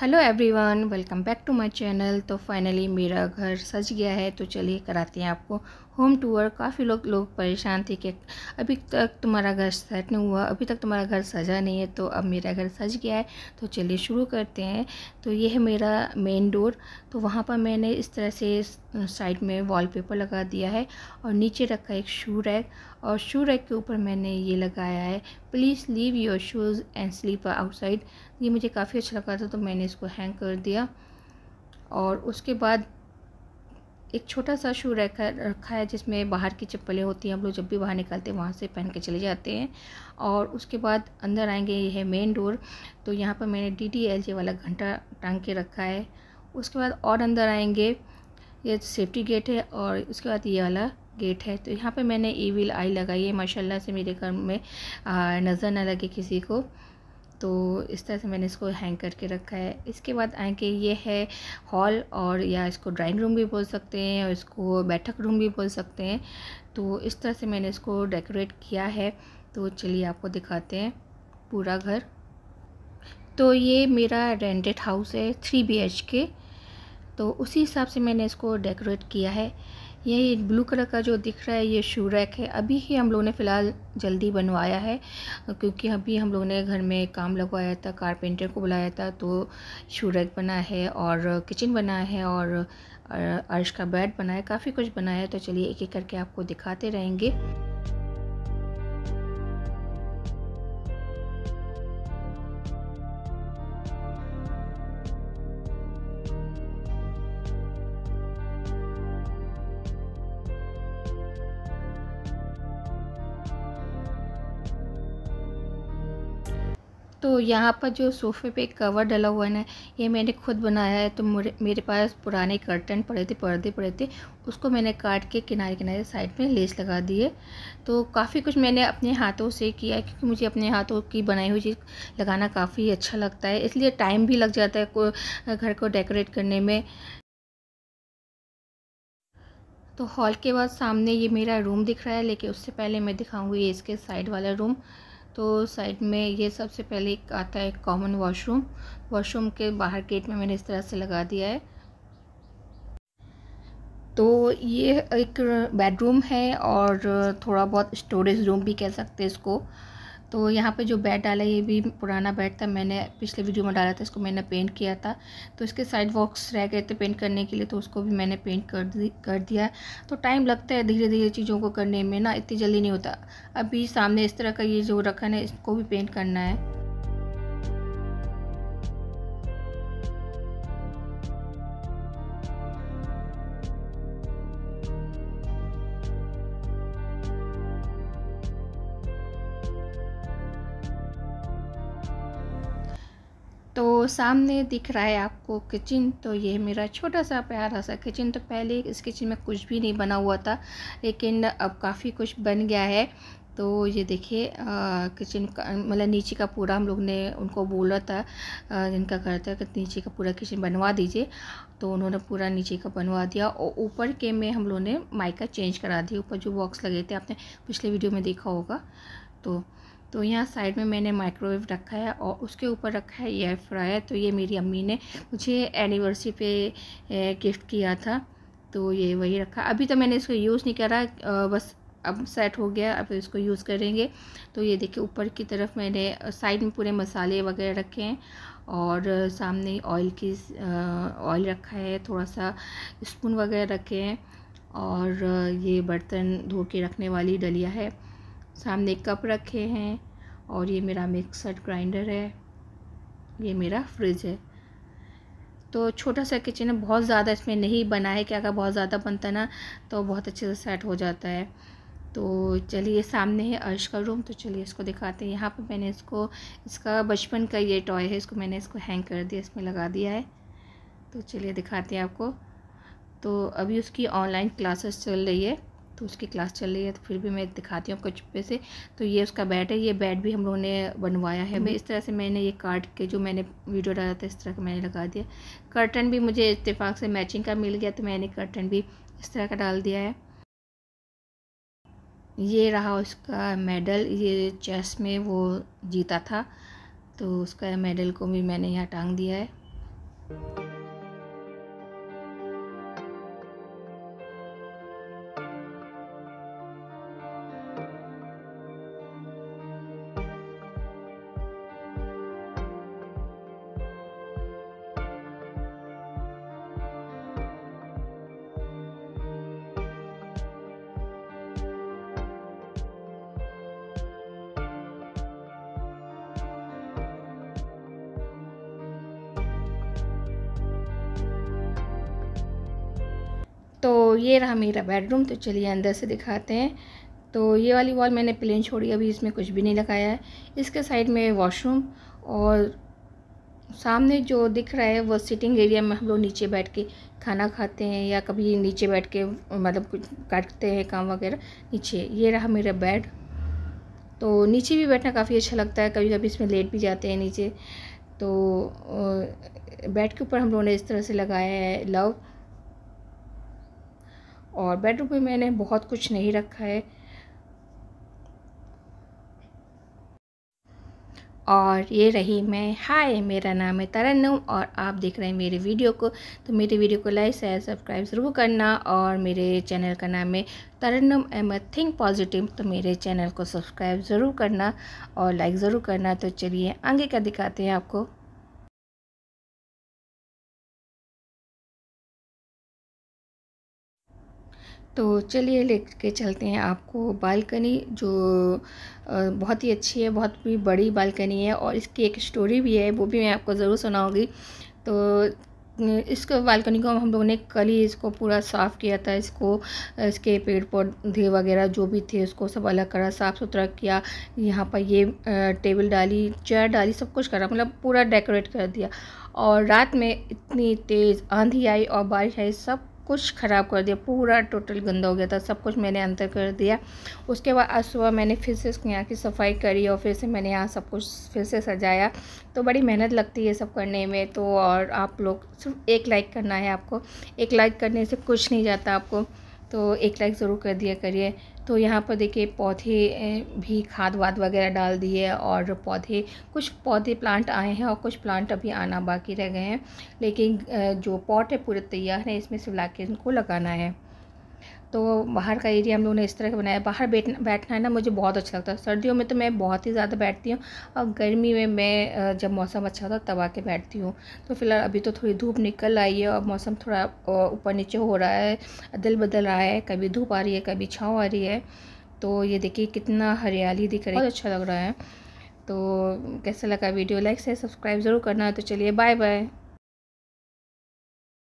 Hello everyone welcome back to my channel तो finally मेरा घर सज गया है तो चलिए कराते हैं आपको होम टूर काफ़ी लोग लोग परेशान थे कि अभी तक तुम्हारा घर सेट नहीं हुआ अभी तक तुम्हारा घर सजा नहीं है तो अब मेरा घर सज गया है तो चलिए शुरू करते हैं तो यह है मेरा मेन डोर तो वहाँ पर मैंने इस तरह से साइड में वॉलपेपर लगा दिया है और नीचे रखा एक शू रैक और शू रैक के ऊपर मैंने ये लगाया है please leave your shoes and sleep outside ये मुझे काफ़ी अच्छा लगा था तो मैंने इसको हैंग कर दिया और उसके बाद एक छोटा सा शू रखा रखा है जिसमें बाहर की चप्पलें होती हैं हम लोग जब भी बाहर निकलते हैं वहाँ से पहन के चले जाते हैं और उसके बाद अंदर आएंगे ये है मेन डोर तो यहाँ पर मैंने डी डी एल जे वाला घंटा टांग के रखा है उसके बाद और अंदर आएंगे ये सेफ्टी गेट है और उसके बाद ये वाला गेट है तो यहाँ पर मैंने ई आई लगाई है माशाल्लाह से मेरे घर में नज़र ना लगे किसी को तो इस तरह से मैंने इसको हैंग करके रखा है इसके बाद आए कि ये है हॉल और या इसको ड्राइंग रूम भी बोल सकते हैं और इसको बैठक रूम भी बोल सकते हैं तो इस तरह से मैंने इसको डेकोरेट किया है तो चलिए आपको दिखाते हैं पूरा घर तो ये मेरा रेंटेड हाउस है थ्री बी के तो उसी हिसाब से मैंने इसको डेकोरेट किया है ये ब्लू कलर का जो दिख रहा है ये शू रैक है अभी ही हम लोगों ने फ़िलहाल जल्दी बनवाया है क्योंकि अभी हम लोगों ने घर में काम लगवाया था कारपेंटर को बुलाया था तो शू रैक बना है और किचन बना है और अर्श का बेड बना है काफ़ी कुछ बनाया है तो चलिए एक एक करके आपको दिखाते रहेंगे तो यहाँ पर जो सोफ़े पे कवर डला हुआ है ना ये मैंने खुद बनाया है तो मेरे पास पुराने कर्टन पड़े थे पर्दे पड़े थे उसको मैंने काट के किनारे किनारे साइड में लेस लगा दिए तो काफ़ी कुछ मैंने अपने हाथों से किया क्योंकि मुझे अपने हाथों की बनाई हुई चीज़ लगाना काफ़ी अच्छा लगता है इसलिए टाइम भी लग जाता है को घर को डेकोरेट करने में तो हॉल के बाद सामने ये मेरा रूम दिख रहा है लेकिन उससे पहले मैं दिखाऊँगी इसके साइड वाला रूम तो साइड में ये सबसे पहले एक आता है कॉमन वॉशरूम वॉशरूम के बाहर गेट में मैंने इस तरह से लगा दिया है तो ये एक बेडरूम है और थोड़ा बहुत स्टोरेज रूम भी कह सकते हैं इसको तो यहाँ पे जो बैट डाला ये भी पुराना बैट था मैंने पिछले वीडियो में डाला था इसको मैंने पेंट किया था तो इसके साइड वॉक्स रह गए थे पेंट करने के लिए तो उसको भी मैंने पेंट कर दी कर दिया तो टाइम लगता है धीरे धीरे चीज़ों को करने में ना इतनी जल्दी नहीं होता अभी सामने इस तरह का ये जो रखा है इसको भी पेंट करना है तो सामने दिख रहा है आपको किचन तो ये मेरा छोटा सा प्यारा सा किचन तो पहले इस किचन में कुछ भी नहीं बना हुआ था लेकिन अब काफ़ी कुछ बन गया है तो ये देखिए किचन मतलब नीचे का पूरा हम लोग ने उनको बोला था जिनका घर था कि नीचे का पूरा किचन बनवा दीजिए तो उन्होंने पूरा नीचे का बनवा दिया और ऊपर के में हम लोगों ने माइका चेंज करा दिया ऊपर जो बॉक्स लगे थे आपने पिछले वीडियो में देखा होगा तो तो यहाँ साइड में मैंने माइक्रोवेव रखा है और उसके ऊपर रखा है एयर फ्रायर तो ये मेरी अम्मी ने मुझे एनिवर्सरी पे गिफ्ट किया था तो ये वही रखा अभी तो मैंने इसको यूज़ नहीं करा बस अब सेट हो गया अब इसको यूज़ करेंगे तो ये देखिए ऊपर की तरफ मैंने साइड में पूरे मसाले वगैरह रखे हैं और सामने ऑयल की ऑयल रखा है थोड़ा सा स्पून वगैरह रखे हैं और ये बर्तन धो के रखने वाली डलिया है सामने कप रखे हैं और ये मेरा मिक्सर ग्राइंडर है ये मेरा फ्रिज है तो छोटा सा किचन है बहुत ज़्यादा इसमें नहीं बना है क्या अगर बहुत ज़्यादा बनता है ना तो बहुत अच्छे से सेट हो जाता है तो चलिए सामने है अर्श का रूम तो चलिए इसको दिखाते हैं यहाँ पर मैंने इसको इसका बचपन का ये टॉय है इसको मैंने इसको हैंग कर दिया इसमें लगा दिया है तो चलिए दिखाते हैं आपको तो अभी उसकी ऑनलाइन क्लासेस चल रही है तो उसकी क्लास चल रही है तो फिर भी मैं दिखाती हूँ आपको चुप्पे से तो ये उसका बैट है ये बैट भी हम लोगों ने बनवाया है मैं हम्म। इस तरह से मैंने ये काट के जो मैंने वीडियो डाला था इस तरह का मैंने लगा दिया कर्टन भी मुझे इतफाक़ से मैचिंग का मिल गया तो मैंने कर्टन भी इस तरह का डाल दिया है ये रहा उसका मेडल ये चेस में वो जीता था तो उसका मेडल को भी मैंने यहाँ टांग दिया है तो ये रहा मेरा बेडरूम तो चलिए अंदर से दिखाते हैं तो ये वाली वॉल मैंने प्लेन छोड़ी अभी इसमें कुछ भी नहीं लगाया है इसके साइड में वॉशरूम और सामने जो दिख रहा है वो सिटिंग एरिया में हम लोग नीचे बैठ के खाना खाते हैं या कभी नीचे बैठ के मतलब कुछ काटते हैं काम वगैरह नीचे ये रहा मेरा बेड तो नीचे भी बैठना काफ़ी अच्छा लगता है कभी कभी इसमें लेट भी जाते हैं नीचे तो बेड के ऊपर हम लोगों ने इस तरह से लगाया है लव और बेडरूम में मैंने बहुत कुछ नहीं रखा है और ये रही मैं हाय मेरा नाम है तरन्नुम और आप देख रहे हैं मेरे वीडियो को तो मेरे वीडियो को लाइक शेयर सब्सक्राइब ज़रूर करना और मेरे चैनल का नाम है तरन्नुम अहमद थिंक पॉजिटिव तो मेरे चैनल को सब्सक्राइब ज़रूर करना और लाइक ज़रूर करना तो चलिए आगे का दिखाते हैं आपको तो चलिए ले चलते हैं आपको बालकनी जो बहुत ही अच्छी है बहुत भी बड़ी बालकनी है और इसकी एक स्टोरी भी है वो भी मैं आपको ज़रूर सुनाऊँगी तो इसको बालकनी को हम लोगों ने कल ही इसको पूरा साफ़ किया था इसको इसके पेड़ पौधे वगैरह जो भी थे उसको सब अलग करा साफ़ सुथरा किया यहाँ पर ये टेबल डाली चेयर डाली सब कुछ करा मतलब पूरा डेकोरेट कर दिया और रात में इतनी तेज़ आंधी आई और बारिश आई सब कुछ ख़राब कर दिया पूरा टोटल गंदा हो गया था सब कुछ मैंने अंतर कर दिया उसके बाद आज सुबह मैंने फिर से यहाँ की सफाई करी और फिर से मैंने यहाँ सब कुछ फिर से सजाया तो बड़ी मेहनत लगती है सब करने में तो और आप लोग सिर्फ एक लाइक करना है आपको एक लाइक करने से कुछ नहीं जाता आपको तो एक लाइक ज़रूर कर दिया करिए तो यहाँ पर देखिए पौधे भी खाद वाद वगैरह डाल दिए और पौधे कुछ पौधे प्लांट आए हैं और कुछ प्लांट अभी आना बाकी रह गए हैं लेकिन जो पॉट है पूरे तैयार है इसमें सिला के इनको लगाना है तो बाहर का एरिया हम लोगों ने इस तरह का बनाया बाहर बैठना बैठना है ना मुझे बहुत अच्छा लगता है सर्दियों में तो मैं बहुत ही ज़्यादा बैठती हूँ और गर्मी में मैं जब मौसम अच्छा होता तब आके बैठती हूँ तो फिलहाल अभी तो थोड़ी धूप निकल आई है और मौसम थोड़ा ऊपर नीचे हो रहा है अदल बदल रहा है कभी धूप आ रही है कभी छाँव आ रही है तो ये देखिए कितना हरियाली दिख रही है बहुत अच्छा लग रहा है तो कैसा लगा वीडियो लाइक से सब्सक्राइब ज़रूर करना है तो चलिए बाय बाय